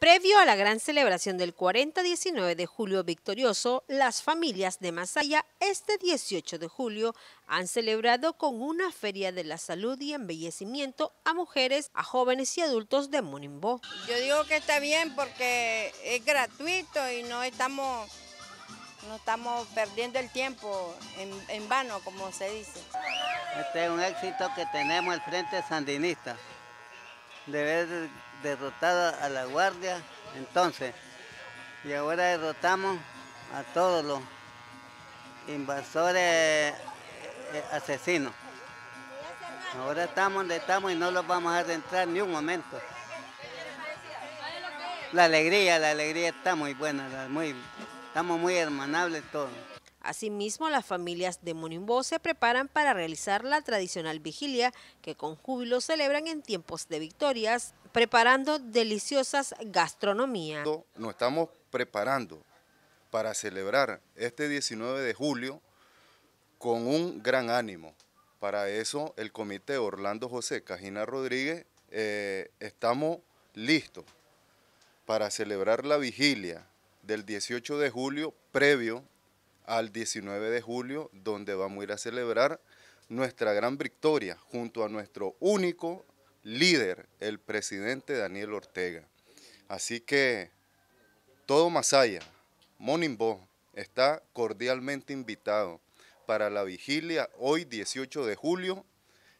Previo a la gran celebración del 40-19 de julio victorioso, las familias de Masaya este 18 de julio han celebrado con una feria de la salud y embellecimiento a mujeres, a jóvenes y adultos de Monimbo. Yo digo que está bien porque es gratuito y no estamos, no estamos perdiendo el tiempo en, en vano, como se dice. Este es un éxito que tenemos el Frente Sandinista de haber derrotado a la guardia entonces y ahora derrotamos a todos los invasores eh, asesinos. Ahora estamos donde estamos y no los vamos a adentrar ni un momento. La alegría, la alegría está muy buena, muy, estamos muy hermanables todos. Asimismo, las familias de Monimbo se preparan para realizar la tradicional vigilia que con júbilo celebran en tiempos de victorias, preparando deliciosas gastronomías. Nos estamos preparando para celebrar este 19 de julio con un gran ánimo. Para eso el comité Orlando José Cajina Rodríguez eh, estamos listos para celebrar la vigilia del 18 de julio previo al 19 de julio, donde vamos a ir a celebrar nuestra gran victoria junto a nuestro único líder, el presidente Daniel Ortega. Así que todo Masaya, Monimbo, está cordialmente invitado para la vigilia hoy 18 de julio,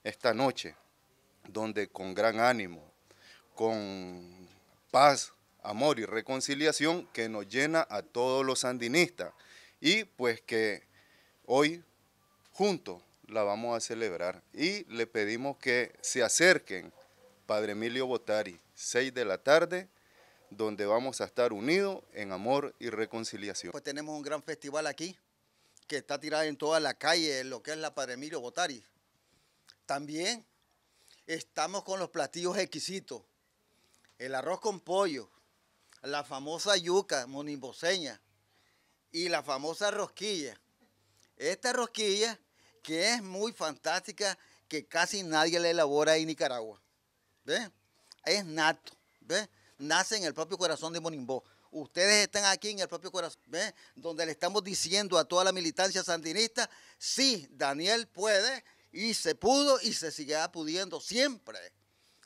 esta noche, donde con gran ánimo, con paz, amor y reconciliación que nos llena a todos los sandinistas y pues que hoy juntos la vamos a celebrar y le pedimos que se acerquen, Padre Emilio Botari, 6 de la tarde, donde vamos a estar unidos en amor y reconciliación. Pues tenemos un gran festival aquí, que está tirado en toda la calle, lo que es la Padre Emilio Botari. También estamos con los platillos exquisitos, el arroz con pollo, la famosa yuca monimboseña, y la famosa rosquilla. Esta rosquilla que es muy fantástica, que casi nadie la elabora en Nicaragua. ¿ves? Es nato, ¿ves? Nace en el propio corazón de Monimbó. Ustedes están aquí en el propio corazón, ¿ves? Donde le estamos diciendo a toda la militancia sandinista, sí, Daniel puede y se pudo y se sigue pudiendo siempre.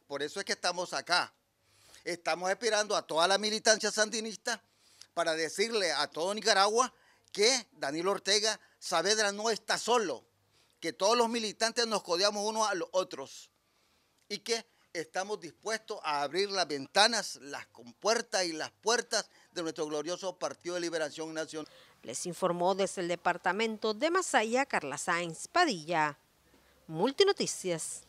Por eso es que estamos acá. Estamos esperando a toda la militancia sandinista para decirle a todo Nicaragua que Danilo Ortega Saavedra no está solo, que todos los militantes nos codeamos unos a los otros y que estamos dispuestos a abrir las ventanas, las compuertas y las puertas de nuestro glorioso Partido de Liberación Nacional. Les informó desde el departamento de Masaya Carla Sáenz Padilla, Multinoticias.